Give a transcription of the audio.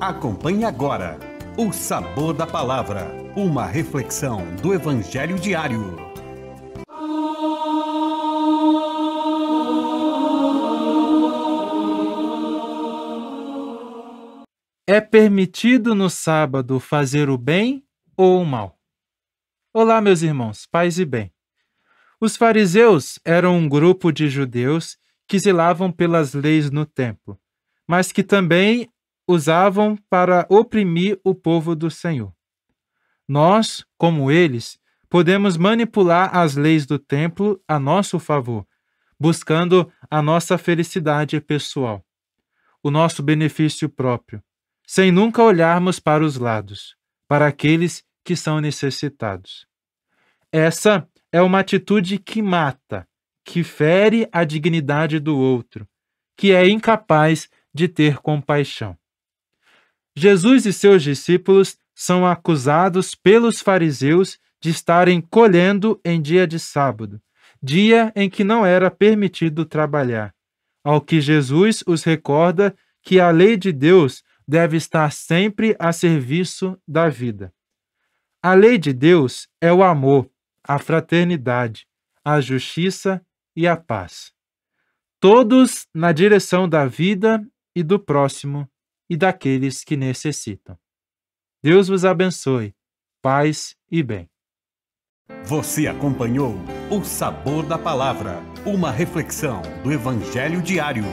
Acompanhe agora o Sabor da Palavra, uma reflexão do Evangelho diário. É permitido no sábado fazer o bem ou o mal? Olá, meus irmãos, paz e bem. Os fariseus eram um grupo de judeus que zelavam pelas leis no templo, mas que também usavam para oprimir o povo do Senhor. Nós, como eles, podemos manipular as leis do templo a nosso favor, buscando a nossa felicidade pessoal, o nosso benefício próprio, sem nunca olharmos para os lados, para aqueles que são necessitados. Essa é uma atitude que mata, que fere a dignidade do outro, que é incapaz de ter compaixão. Jesus e seus discípulos são acusados pelos fariseus de estarem colhendo em dia de sábado, dia em que não era permitido trabalhar. Ao que Jesus os recorda que a lei de Deus deve estar sempre a serviço da vida. A lei de Deus é o amor, a fraternidade, a justiça e a paz. Todos na direção da vida e do próximo e daqueles que necessitam. Deus vos abençoe, paz e bem. Você acompanhou O Sabor da Palavra, uma reflexão do Evangelho diário